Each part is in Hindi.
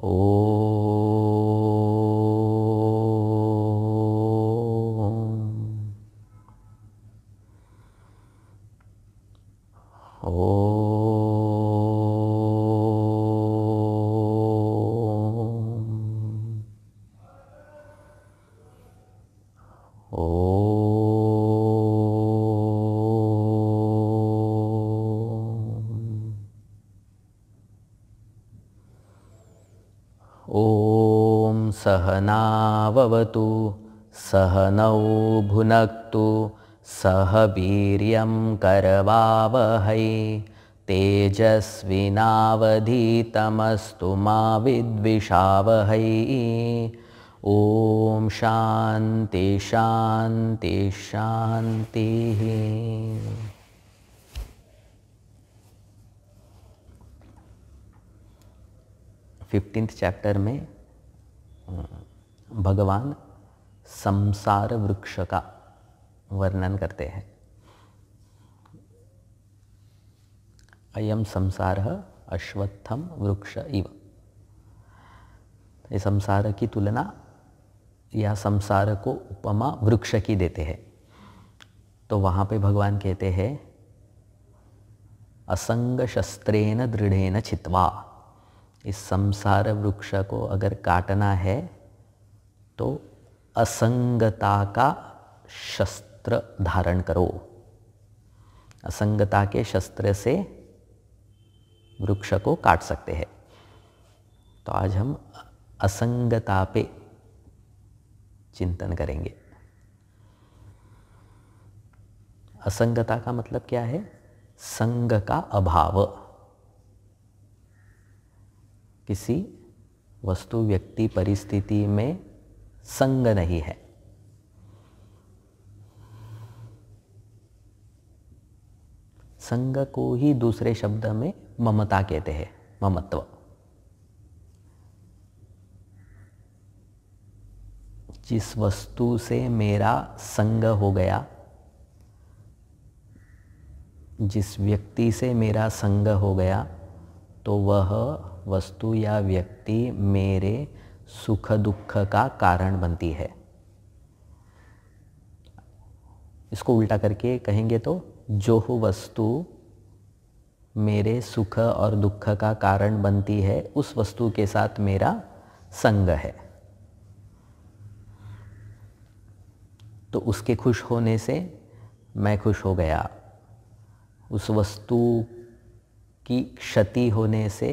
오. सहनावतु सहनौ भुनक्तु सह वीर्यं करवावहै तेजस्विनावधीतमस्तु मा विद्विषावहै ॐ शान्ति शान्ति शान्तिः फिफ्टींथ चैप्टर में भगवान संसार वृक्ष का वर्णन करते हैं अयम संसार अश्वत्थम वृक्ष इव ये संसार की तुलना या संसार को उपमा वृक्ष की देते हैं तो वहाँ पे भगवान कहते हैं असंग शस्त्रेन दृढ़ेन चित्वा इस संसार वृक्ष को अगर काटना है तो असंगता का शस्त्र धारण करो असंगता के शस्त्र से वृक्ष को काट सकते हैं तो आज हम असंगता पे चिंतन करेंगे असंगता का मतलब क्या है संग का अभाव किसी वस्तु व्यक्ति परिस्थिति में संग नहीं है संग को ही दूसरे शब्द में ममता कहते हैं ममत्व जिस वस्तु से मेरा संग हो गया जिस व्यक्ति से मेरा संग हो गया तो वह वस्तु या व्यक्ति मेरे सुख दुख का कारण बनती है इसको उल्टा करके कहेंगे तो जो वस्तु मेरे सुख और दुख का कारण बनती है उस वस्तु के साथ मेरा संग है तो उसके खुश होने से मैं खुश हो गया उस वस्तु की क्षति होने से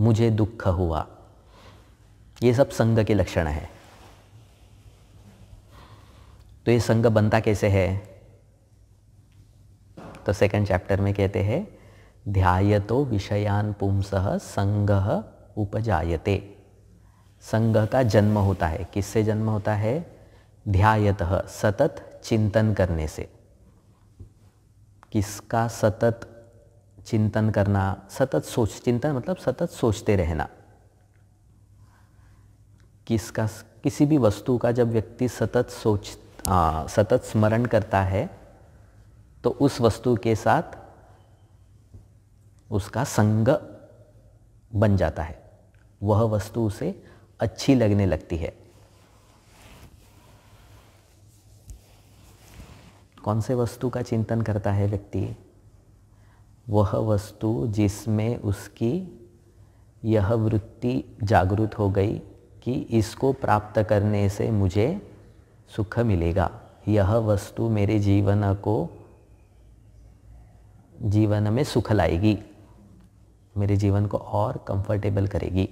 मुझे दुख हुआ ये सब संग के लक्षण हैं तो ये संग बनता कैसे है तो सेकंड चैप्टर में कहते हैं ध्यायतो विषयान पुंस संग उपजायते संग का जन्म होता है किससे जन्म होता है ध्यायत सतत चिंतन करने से किसका सतत चिंतन करना सतत सोच चिंतन मतलब सतत सोचते रहना किसका किसी भी वस्तु का जब व्यक्ति सतत सोच आ, सतत स्मरण करता है तो उस वस्तु के साथ उसका संग बन जाता है वह वस्तु उसे अच्छी लगने लगती है कौन से वस्तु का चिंतन करता है व्यक्ति वह वस्तु जिसमें उसकी यह वृत्ति जागृत हो गई कि इसको प्राप्त करने से मुझे सुख मिलेगा यह वस्तु मेरे जीवन को जीवन में सुख लाएगी मेरे जीवन को और कंफर्टेबल करेगी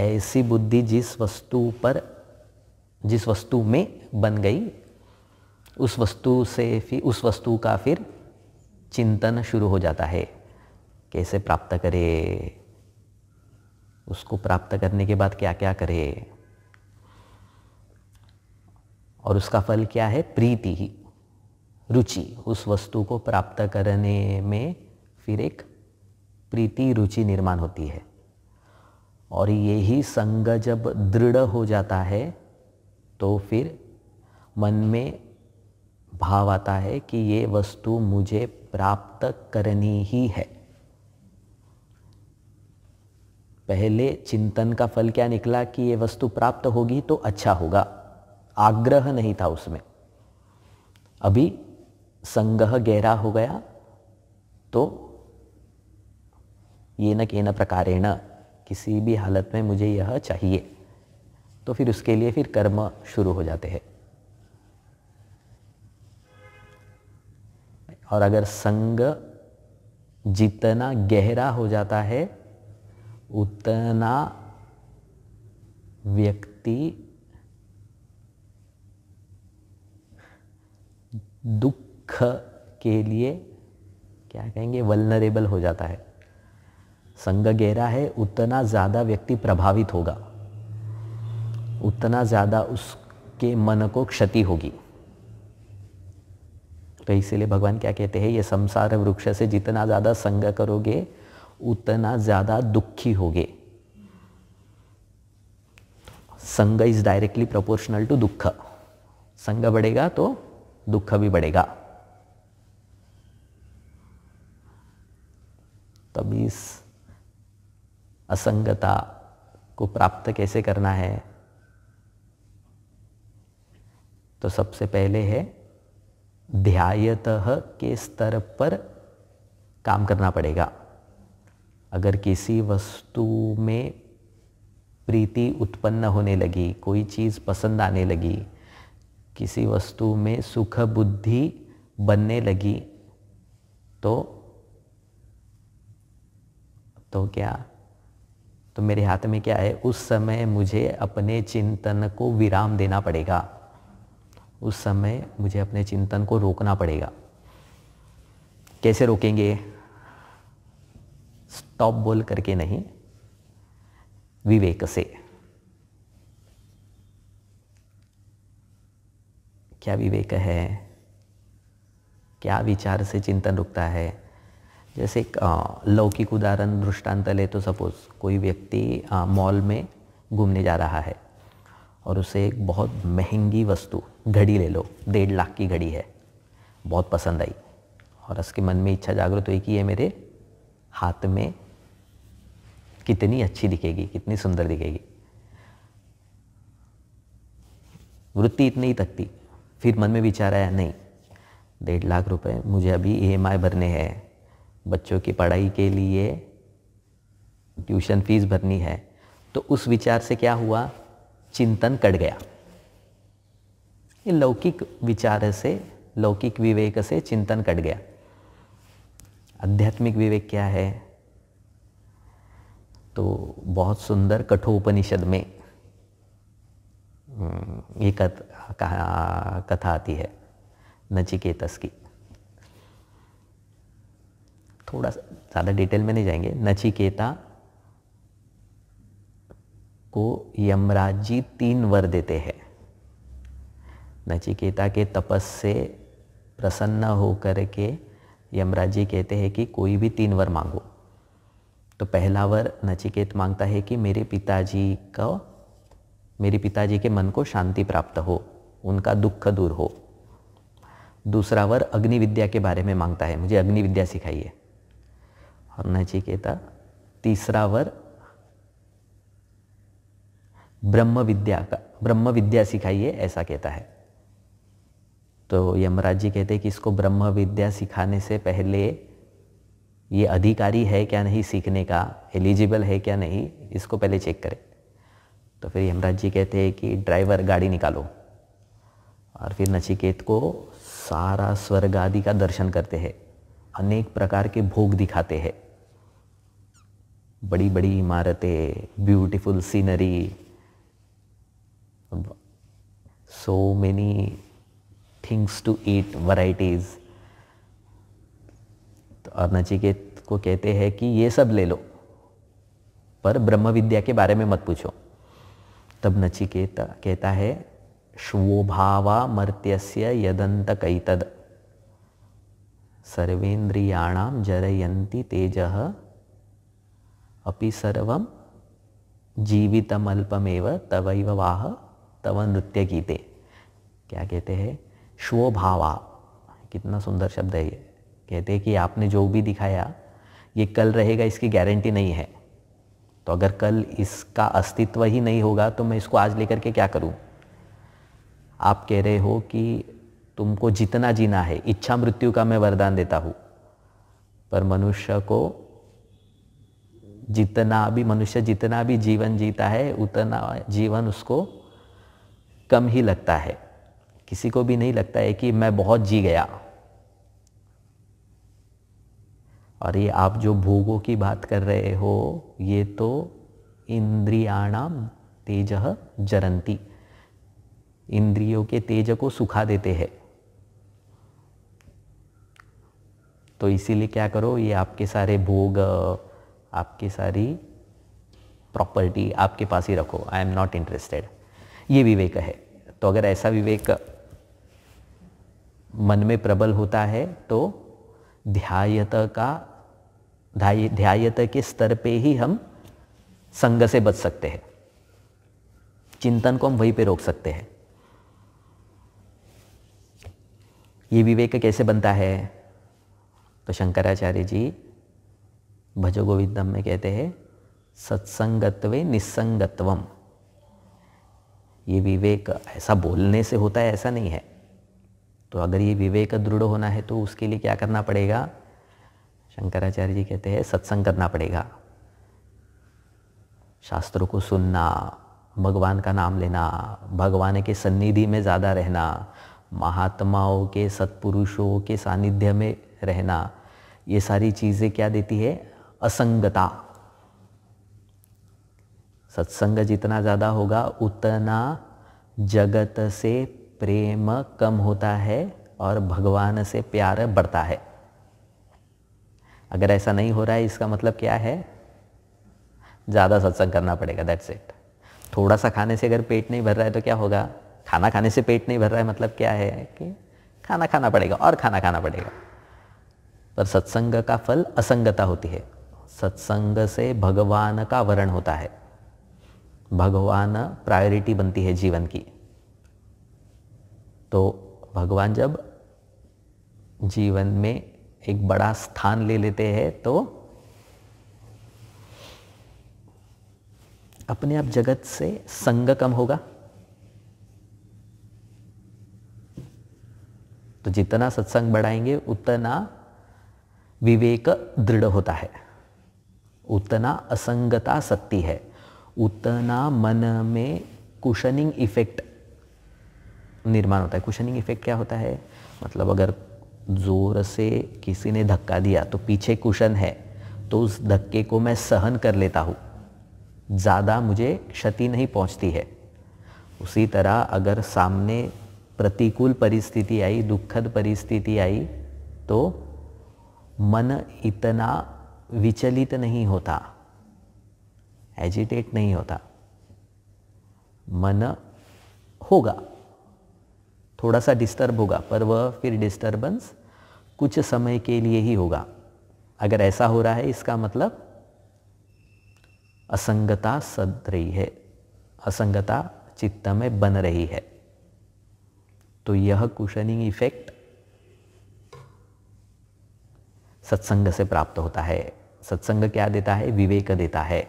ऐसी बुद्धि जिस वस्तु पर जिस वस्तु में बन गई उस वस्तु से फिर उस वस्तु का फिर चिंतन शुरू हो जाता है कैसे प्राप्त करें उसको प्राप्त करने के बाद क्या क्या करे और उसका फल क्या है प्रीति ही रुचि उस वस्तु को प्राप्त करने में फिर एक प्रीति रुचि निर्माण होती है और यही संग जब दृढ़ हो जाता है तो फिर मन में भाव आता है कि ये वस्तु मुझे प्राप्त करनी ही है पहले चिंतन का फल क्या निकला कि ये वस्तु प्राप्त होगी तो अच्छा होगा आग्रह नहीं था उसमें अभी संग्रह गहरा हो गया तो ये न के न प्रकारेण किसी भी हालत में मुझे यह चाहिए तो फिर उसके लिए फिर कर्म शुरू हो जाते हैं और अगर संग जितना गहरा हो जाता है उतना व्यक्ति दुख के लिए क्या कहेंगे वलनरेबल हो जाता है संग गहरा है उतना ज़्यादा व्यक्ति प्रभावित होगा उतना ज़्यादा उसके मन को क्षति होगी तो इसीलिए भगवान क्या कहते हैं ये संसार वृक्ष से जितना ज़्यादा संग करोगे उतना ज़्यादा दुखी होगे संग इज डायरेक्टली प्रोपोर्शनल टू दुख संग बढ़ेगा तो दुख भी बढ़ेगा तब इस असंगता को प्राप्त कैसे करना है तो सबसे पहले है ध्यायत के स्तर पर काम करना पड़ेगा अगर किसी वस्तु में प्रीति उत्पन्न होने लगी कोई चीज़ पसंद आने लगी किसी वस्तु में सुख बुद्धि बनने लगी तो तो क्या तो मेरे हाथ में क्या है उस समय मुझे अपने चिंतन को विराम देना पड़ेगा उस समय मुझे अपने चिंतन को रोकना पड़ेगा कैसे रोकेंगे स्टॉप बोल करके नहीं विवेक से क्या विवेक है क्या विचार से चिंतन रुकता है जैसे एक लौकिक उदाहरण दृष्टांत ले तो सपोज़ कोई व्यक्ति मॉल में घूमने जा रहा है और उसे एक बहुत महंगी वस्तु घड़ी ले लो डेढ़ लाख की घड़ी है बहुत पसंद आई और उसके मन में इच्छा जागृत हुई कि ये मेरे हाथ में कितनी अच्छी दिखेगी कितनी सुंदर दिखेगी वृत्ति इतनी ही तकती फिर मन में विचार आया नहीं डेढ़ लाख रुपए मुझे अभी ई e भरने हैं बच्चों की पढ़ाई के लिए ट्यूशन फीस भरनी है तो उस विचार से क्या हुआ चिंतन कट गया ये लौकिक विचार से लौकिक विवेक से चिंतन कट गया आध्यात्मिक विवेक क्या है तो बहुत सुंदर कठोपनिषद में हम्म, ये कथ, कहा, कथा आती है नचिकेतस की थोड़ा ज़्यादा डिटेल में नहीं जाएंगे नचिकेता को यमराज जी तीन वर देते हैं नचिकेता के तपस से प्रसन्न होकर के यमराज जी कहते हैं कि कोई भी तीन वर मांगो तो पहला वर नचिकेत मांगता है कि मेरे पिताजी का मेरे पिताजी के मन को शांति प्राप्त हो उनका दुख दूर हो दूसरा वर अग्नि विद्या के बारे में मांगता है मुझे अग्नि विद्या सिखाइए और नचिकेता तीसरा वर ब्रह्म विद्या का ब्रह्म विद्या सिखाइए ऐसा कहता है तो यमराज जी कहते हैं कि इसको ब्रह्म विद्या सिखाने से पहले ये अधिकारी है क्या नहीं सीखने का एलिजिबल है क्या नहीं इसको पहले चेक करें तो फिर यमराज जी कहते हैं कि ड्राइवर गाड़ी निकालो और फिर नचिकेत को सारा स्वर्ग आदि का दर्शन करते हैं अनेक प्रकार के भोग दिखाते हैं बड़ी बड़ी इमारतें beautiful scenery so many things to eat varieties तो नचिकेत को कहते हैं कि ये सब ले लो पर ब्रह्म विद्या के बारे में मत पूछो तब नचिकेत कहता है शोभावा मर्त्यस्य यदंत कैतद सर्वेन्द्रियाणाम जरयंती तेज अपि सर्व जीवितमल्पमेव तवैव वाह तव नृत्य गीते क्या कहते हैं शोभावा कितना सुंदर शब्द है ये कहते हैं कि आपने जो भी दिखाया ये कल रहेगा इसकी गारंटी नहीं है तो अगर कल इसका अस्तित्व ही नहीं होगा तो मैं इसको आज लेकर के क्या करूं आप कह रहे हो कि तुमको जितना जीना है इच्छा मृत्यु का मैं वरदान देता हूं पर मनुष्य को जितना भी मनुष्य जितना भी जीवन जीता है उतना जीवन उसको कम ही लगता है किसी को भी नहीं लगता है कि मैं बहुत जी गया और ये आप जो भोगों की बात कर रहे हो ये तो इंद्रियाणाम तेज जरंती इंद्रियों के तेज को सुखा देते हैं तो इसीलिए क्या करो ये आपके सारे भोग आपके सारी प्रॉपर्टी आपके पास ही रखो आई एम नॉट इंटरेस्टेड ये विवेक है तो अगर ऐसा विवेक मन में प्रबल होता है तो ध्यायत का ध्यायत के स्तर पे ही हम संग से बच सकते हैं चिंतन को हम वहीं पे रोक सकते हैं ये विवेक कैसे बनता है तो शंकराचार्य जी भजो गोविंदम में कहते हैं सत्संगत्वे निसंगत्वम ये विवेक ऐसा बोलने से होता है ऐसा नहीं है तो अगर ये विवेक दृढ़ होना है तो उसके लिए क्या करना पड़ेगा शंकराचार्य जी कहते हैं सत्संग करना पड़ेगा शास्त्रों को सुनना भगवान का नाम लेना भगवान के सन्निधि में ज़्यादा रहना महात्माओं के सत्पुरुषों के सानिध्य में रहना ये सारी चीज़ें क्या देती है असंगता सत्संग जितना ज़्यादा होगा उतना जगत से प्रेम कम होता है और भगवान से प्यार बढ़ता है अगर ऐसा नहीं हो रहा है इसका मतलब क्या है ज़्यादा सत्संग करना पड़ेगा दैट्स इट थोड़ा सा खाने से अगर पेट नहीं भर रहा है तो क्या होगा खाना खाने से पेट नहीं भर रहा है मतलब क्या है कि खाना खाना पड़ेगा और खाना खाना पड़ेगा पर सत्संग का फल असंगता होती है सत्संग से भगवान का वरण होता है भगवान प्रायोरिटी बनती है जीवन की तो भगवान जब जीवन में एक बड़ा स्थान ले लेते हैं तो अपने आप जगत से संग कम होगा तो जितना सत्संग बढ़ाएंगे उतना विवेक दृढ़ होता है उतना असंगता शक्ति है उतना मन में कुशनिंग इफेक्ट निर्माण होता है कुशनिंग इफेक्ट क्या होता है मतलब अगर ज़ोर से किसी ने धक्का दिया तो पीछे कुशन है तो उस धक्के को मैं सहन कर लेता हूँ ज़्यादा मुझे क्षति नहीं पहुँचती है उसी तरह अगर सामने प्रतिकूल परिस्थिति आई दुखद परिस्थिति आई तो मन इतना विचलित नहीं होता एजिटेट नहीं होता मन होगा थोड़ा सा डिस्टर्ब होगा पर वह फिर डिस्टर्बेंस कुछ समय के लिए ही होगा अगर ऐसा हो रहा है इसका मतलब असंगता सद रही है असंगता चित्त में बन रही है तो यह कुशनिंग इफेक्ट सत्संग से प्राप्त होता है सत्संग क्या देता है विवेक देता है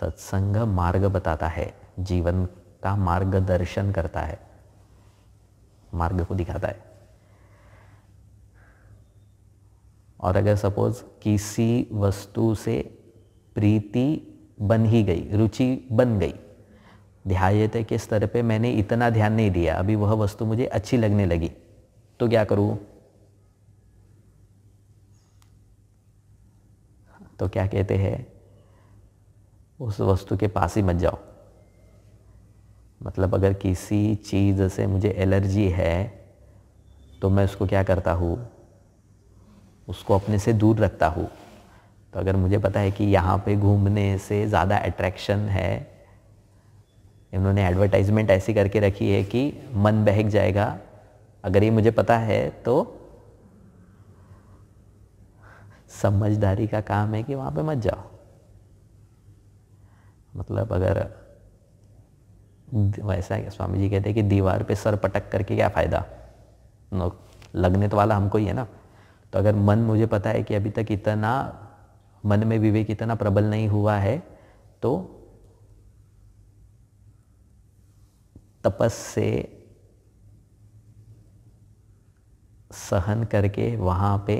सत्संग मार्ग बताता है जीवन का मार्गदर्शन करता है मार्ग को दिखाता है और अगर सपोज किसी वस्तु से प्रीति बन ही गई रुचि बन गई ध्यायते के स्तर पे मैंने इतना ध्यान नहीं दिया अभी वह वस्तु मुझे अच्छी लगने लगी तो क्या करूं तो क्या कहते हैं उस वस्तु के पास ही मत जाओ मतलब अगर किसी चीज़ से मुझे एलर्जी है तो मैं उसको क्या करता हूँ उसको अपने से दूर रखता हूँ तो अगर मुझे पता है कि यहाँ पे घूमने से ज़्यादा अट्रैक्शन है इन्होंने एडवर्टाइजमेंट ऐसी करके रखी है कि मन बहक जाएगा अगर ये मुझे पता है तो समझदारी का काम है कि वहाँ पे मत जाओ मतलब अगर हम्म। वैसा है स्वामी जी कहते हैं कि दीवार पे सर पटक करके क्या फ़ायदा लगने तो वाला हमको ही है ना तो अगर मन मुझे पता है कि अभी तक इतना मन में विवेक इतना प्रबल नहीं हुआ है तो तपस से सहन करके वहाँ पे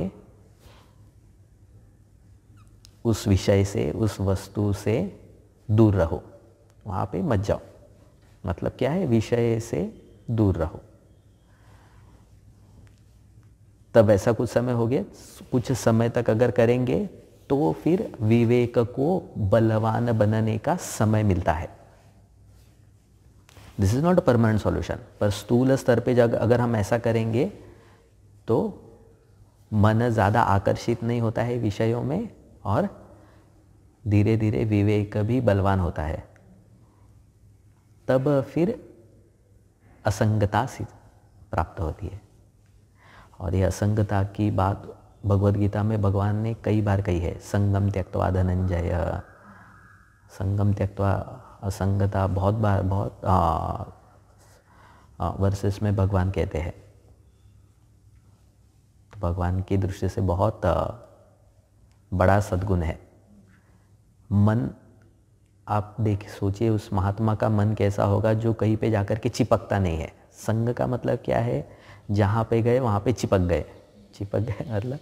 उस विषय से उस वस्तु से दूर रहो वहाँ पे मत जाओ मतलब क्या है विषय से दूर रहो तब ऐसा कुछ समय हो गया कुछ समय तक अगर करेंगे तो फिर विवेक को बलवान बनने का समय मिलता है this is not a permanent solution पर स्थूल स्तर पे जब अगर हम ऐसा करेंगे तो मन ज़्यादा आकर्षित नहीं होता है विषयों में और धीरे धीरे विवेक भी बलवान होता है तब फिर असंगता से प्राप्त होती है और ये असंगता की बात भगवत गीता में भगवान ने कई बार कही है संगम त्यक्तवा धनंजय संगम त्यक्तवा असंगता बहुत बार बहुत वर्सेस में भगवान कहते हैं तो भगवान की दृष्टि से बहुत बड़ा सद्गुण है मन आप देख सोचिए उस महात्मा का मन कैसा होगा जो कहीं पे जाकर के चिपकता नहीं है संग का मतलब क्या है जहाँ पे गए वहाँ पे चिपक गए चिपक गए मतलब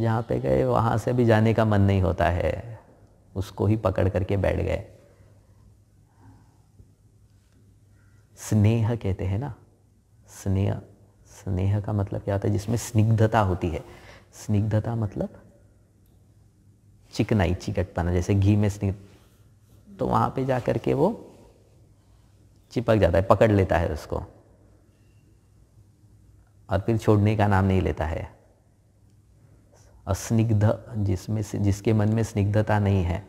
जहाँ पे गए वहाँ से भी जाने का मन नहीं होता है उसको ही पकड़ करके बैठ गए स्नेह कहते हैं ना स्नेह स्नेह का मतलब क्या होता है जिसमें स्निग्धता होती है स्निग्धता मतलब चिकनाई चिकटपना जैसे घी में स्निग्ध तो वहाँ पे जा के वो चिपक जाता है पकड़ लेता है उसको और फिर छोड़ने का नाम नहीं लेता है अस्निग्ध जिसमें से जिसके मन में स्निग्धता नहीं है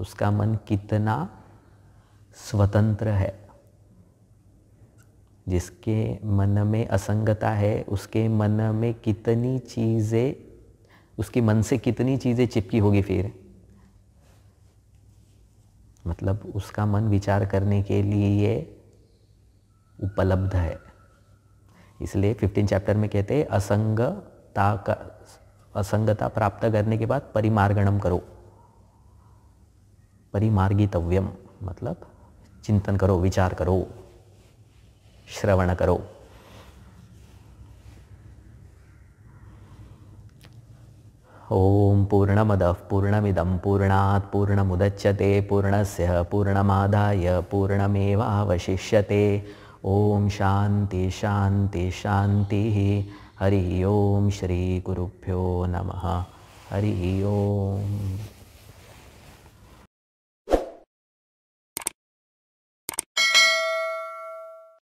उसका मन कितना स्वतंत्र है जिसके मन में असंगता है उसके मन में कितनी चीज़ें उसके मन से कितनी चीज़ें चिपकी होगी फिर मतलब उसका मन विचार करने के लिए ये उपलब्ध है इसलिए फिफ्टीन चैप्टर में कहते हैं असंगता का असंगता प्राप्त करने के बाद परिमार्गणम करो परिमार्गितव्यम मतलब चिंतन करो विचार करो श्रवण करो ॐ पूर्णमदः पूर्णमिदं पूर्णात् पूर्णमुदच्यते पूर्णस्य पूर्णमादाय पूर्णमेवावशिष्यते ॐ शान्ति शान्ति शान्तिः हरिः ओं श्रीगुरुभ्यो नमः हरि ओम्